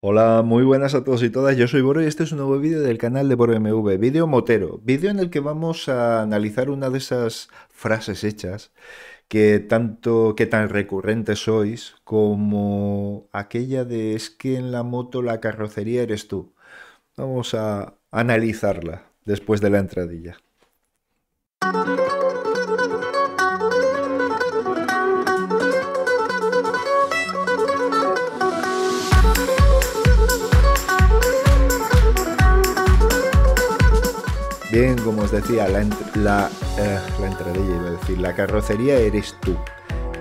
Hola, muy buenas a todos y todas. Yo soy Boro y este es un nuevo vídeo del canal de MV, vídeo motero, vídeo en el que vamos a analizar una de esas frases hechas que tanto que tan recurrentes sois como aquella de es que en la moto la carrocería eres tú. Vamos a analizarla después de la entradilla. como os decía, la, la, eh, iba decir, la carrocería eres tú.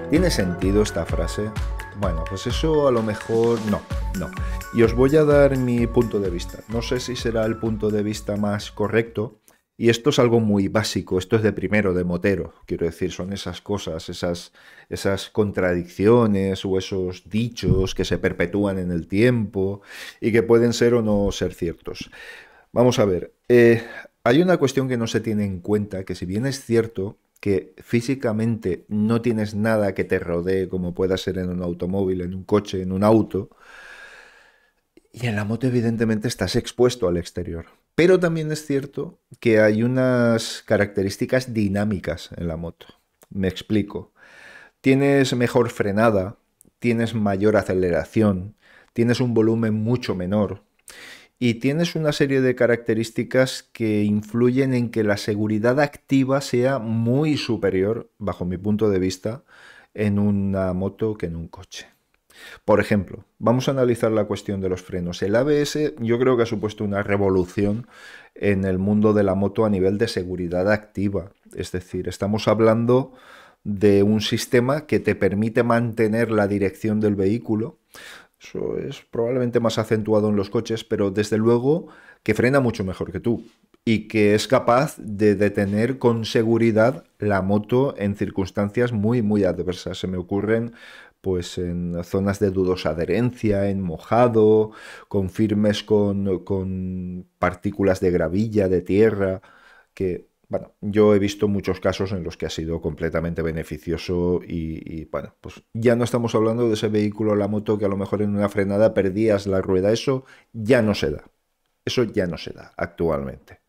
¿Tiene sentido esta frase? Bueno, pues eso a lo mejor no, no. Y os voy a dar mi punto de vista. No sé si será el punto de vista más correcto. Y esto es algo muy básico, esto es de primero, de motero. Quiero decir, son esas cosas, esas, esas contradicciones o esos dichos que se perpetúan en el tiempo y que pueden ser o no ser ciertos. Vamos a ver, eh, hay una cuestión que no se tiene en cuenta, que si bien es cierto que físicamente no tienes nada que te rodee como pueda ser en un automóvil, en un coche, en un auto, y en la moto evidentemente estás expuesto al exterior. Pero también es cierto que hay unas características dinámicas en la moto. Me explico. Tienes mejor frenada, tienes mayor aceleración, tienes un volumen mucho menor, y tienes una serie de características que influyen en que la seguridad activa sea muy superior, bajo mi punto de vista, en una moto que en un coche. Por ejemplo, vamos a analizar la cuestión de los frenos. El ABS yo creo que ha supuesto una revolución en el mundo de la moto a nivel de seguridad activa. Es decir, estamos hablando de un sistema que te permite mantener la dirección del vehículo eso es probablemente más acentuado en los coches, pero desde luego que frena mucho mejor que tú y que es capaz de detener con seguridad la moto en circunstancias muy, muy adversas. Se me ocurren pues en zonas de dudosa adherencia, en mojado, con firmes con, con partículas de gravilla, de tierra, que bueno, yo he visto muchos casos en los que ha sido completamente beneficioso y, bueno, pues ya no estamos hablando de ese vehículo, la moto, que a lo mejor en una frenada perdías la rueda. Eso ya no se da. Eso ya no se da actualmente.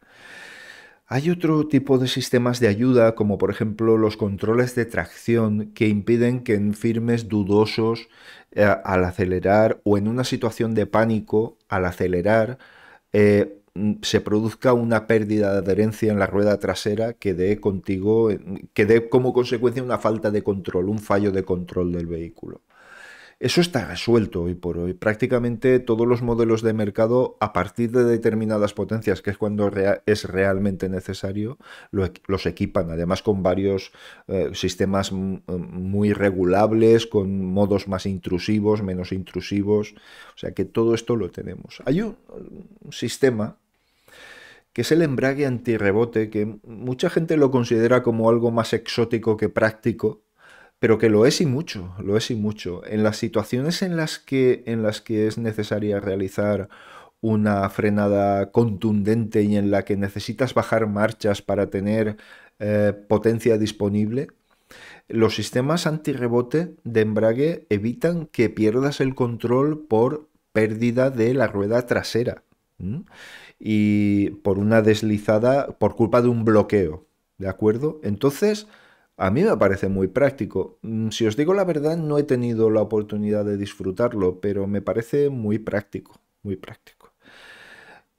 Hay otro tipo de sistemas de ayuda, como por ejemplo los controles de tracción, que impiden que en firmes dudosos eh, al acelerar o en una situación de pánico al acelerar, eh, Mm, se produzca una pérdida de adherencia en la rueda trasera que dé contigo, que como consecuencia una falta de control, un fallo de control del vehículo. Eso está resuelto hoy por hoy. Prácticamente todos los modelos de mercado, a partir de determinadas potencias, que es cuando es realmente necesario, los equipan. Además, con varios eh, sistemas mm, mm, muy regulables, con modos más intrusivos, menos intrusivos. O sea que todo esto lo tenemos. Hay un sistema que es el embrague antirrebote, que mucha gente lo considera como algo más exótico que práctico, pero que lo es y mucho, lo es y mucho. En las situaciones en las que, en las que es necesaria realizar una frenada contundente y en la que necesitas bajar marchas para tener eh, potencia disponible, los sistemas antirrebote de embrague evitan que pierdas el control por pérdida de la rueda trasera y por una deslizada por culpa de un bloqueo. ¿De acuerdo? Entonces, a mí me parece muy práctico. Mm, si os digo la verdad, no he tenido la oportunidad de disfrutarlo, pero me parece muy práctico, muy práctico.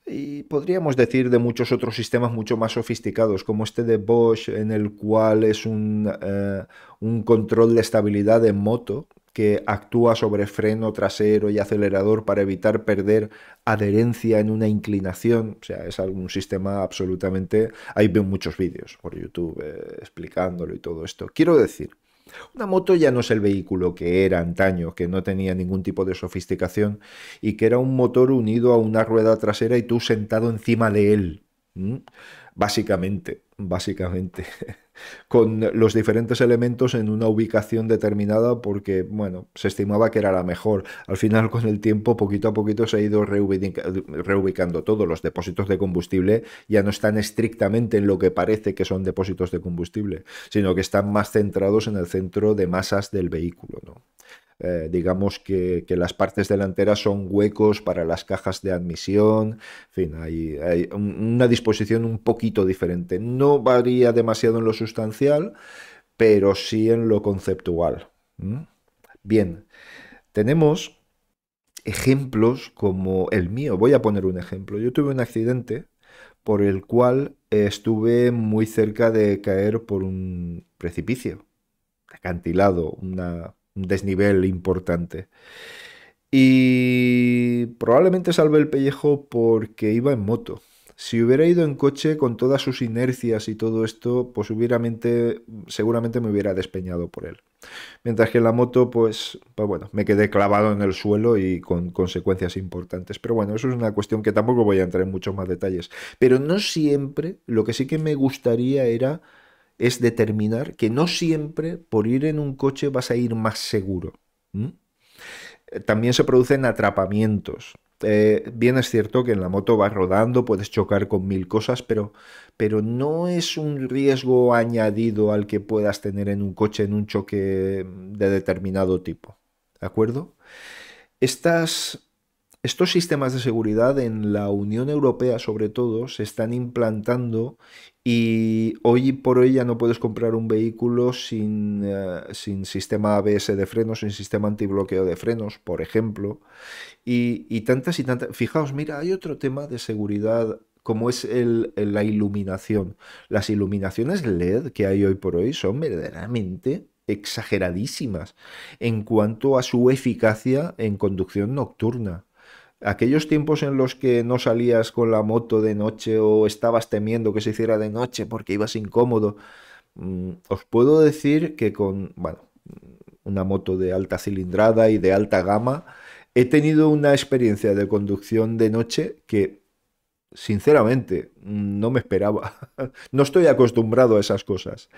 Y podríamos decir de muchos otros sistemas mucho más sofisticados, como este de Bosch, en el cual es un, eh, un control de estabilidad en moto, que actúa sobre freno trasero y acelerador para evitar perder adherencia en una inclinación. O sea, es algún sistema absolutamente... Ahí veo muchos vídeos por YouTube eh, explicándolo y todo esto. Quiero decir, una moto ya no es el vehículo que era antaño, que no tenía ningún tipo de sofisticación y que era un motor unido a una rueda trasera y tú sentado encima de él básicamente, básicamente, con los diferentes elementos en una ubicación determinada porque, bueno, se estimaba que era la mejor. Al final, con el tiempo, poquito a poquito se ha ido reubicando todo. Los depósitos de combustible ya no están estrictamente en lo que parece que son depósitos de combustible, sino que están más centrados en el centro de masas del vehículo, ¿no? Eh, digamos que, las partes delanteras son huecos para las cajas de admisión, en fin, hay, hay una disposición un poquito diferente. No varía demasiado en lo sustancial, pero sí en lo conceptual. Bien, tenemos ejemplos como el mío. Voy a poner un ejemplo. Yo tuve un accidente por el cual estuve muy cerca de caer por un precipicio, acantilado, una desnivel importante. Y probablemente salvé el pellejo porque iba en moto. Si hubiera ido en coche con todas sus inercias y todo esto, pues hubiera mente, seguramente me hubiera despeñado por él. Mientras que en la moto, pues, pues bueno, me quedé clavado en el suelo y con consecuencias importantes. Pero bueno, eso es una cuestión que tampoco voy a entrar en muchos más detalles. Pero no siempre, lo que sí que me gustaría era es determinar que no siempre por ir en un coche vas a ir más seguro. Eh, también se producen atrapamientos. Eh, bien es cierto que en la moto vas rodando, puedes chocar con mil cosas, pero, pero no es un riesgo añadido al que puedas tener en un coche en un choque de determinado tipo. ¿De acuerdo? Estas estos sistemas de seguridad en la Unión Europea sobre todo se están implantando y hoy por hoy ya no puedes comprar un vehículo sin, eh, sin sistema ABS de frenos, sin sistema antibloqueo de frenos, por ejemplo. Y, tantas y tantas... Fijaos, mira, hay otro tema de seguridad como es la iluminación. Las iluminaciones LED que hay hoy por hoy son verdaderamente exageradísimas en cuanto a su eficacia en conducción nocturna aquellos tiempos en los que no salías con la moto de noche o estabas temiendo que se hiciera de noche porque ibas incómodo, mm, os puedo decir que con, una moto de alta cilindrada y de alta gama, he tenido una experiencia de conducción de noche que, sinceramente, no me esperaba. No estoy acostumbrado a esas cosas.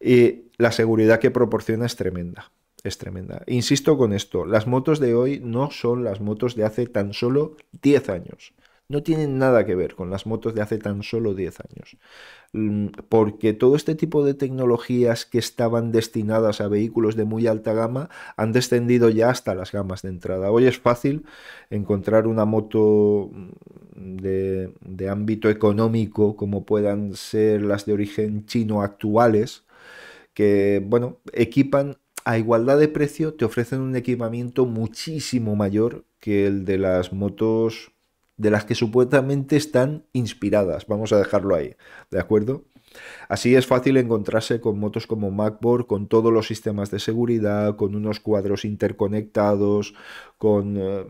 Y la seguridad que proporciona es tremenda es tremenda. Insisto con esto, las motos de hoy no son las motos de hace tan solo 10 años. No tienen nada que ver con las motos de hace tan solo 10 años. Mm, porque todo este tipo de tecnologías que estaban destinadas a vehículos de muy alta gama han descendido ya hasta las gamas de entrada. Hoy es fácil encontrar una moto mm, de, ámbito económico como puedan ser las de origen chino actuales que, bueno, equipan a igualdad de precio te ofrecen un equipamiento muchísimo mayor que el de las motos de las que supuestamente están inspiradas. Vamos a dejarlo ahí, ¿de acuerdo? Así es fácil encontrarse con motos como MacBoard, con todos los sistemas de seguridad, con unos cuadros interconectados, con, eh,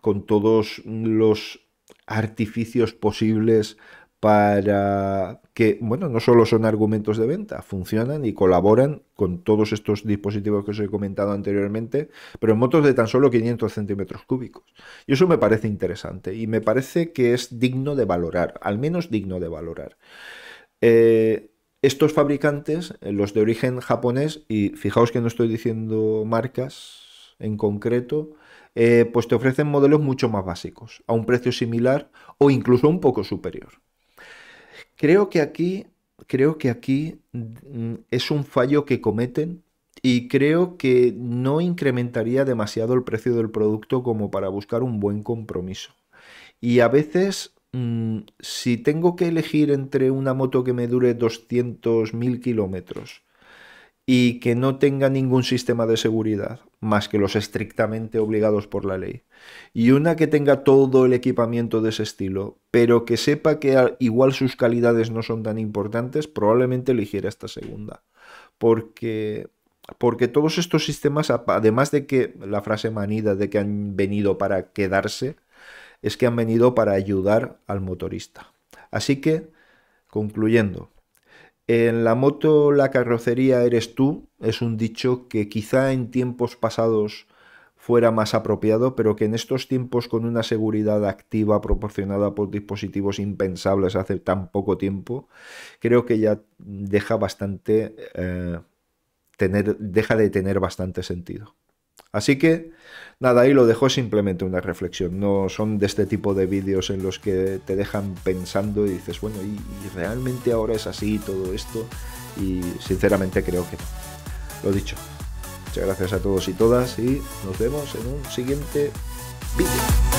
con todos los artificios posibles para que, bueno, no solo son argumentos de venta, funcionan y colaboran con todos estos dispositivos que os he comentado anteriormente, pero en motos de tan solo 500 centímetros cúbicos. Y eso me parece interesante y me parece que es digno de valorar, al menos digno de valorar. Eh, estos fabricantes, eh, los de origen japonés, y fijaos que no estoy diciendo marcas en concreto, eh, pues te ofrecen modelos mucho más básicos, a un precio similar o incluso un poco superior. Creo que aquí, creo que aquí mm, es un fallo que cometen y creo que no incrementaría demasiado el precio del producto como para buscar un buen compromiso. Y a veces, mm, si tengo que elegir entre una moto que me dure 200.000 kilómetros y que no tenga ningún sistema de seguridad más que los estrictamente obligados por la ley. Y una que tenga todo el equipamiento de ese estilo, pero que sepa que igual sus calidades no son tan importantes, probablemente eligiera esta segunda. Porque porque todos estos sistemas, además de que la frase manida de que han venido para quedarse, es que han venido para ayudar al motorista. Así que, concluyendo, en la moto la carrocería eres tú es un dicho que quizá en tiempos pasados fuera más apropiado, pero que en estos tiempos con una seguridad activa proporcionada por dispositivos impensables hace tan poco tiempo, creo que ya deja bastante eh, deja de tener bastante sentido. Así que, nada, ahí lo dejo simplemente una reflexión. No son de este tipo de vídeos en los que te dejan pensando y dices, bueno, ¿y, realmente ahora es así todo esto? Y sinceramente creo que no. Lo dicho. Muchas gracias a todos y todas y nos vemos en un siguiente vídeo.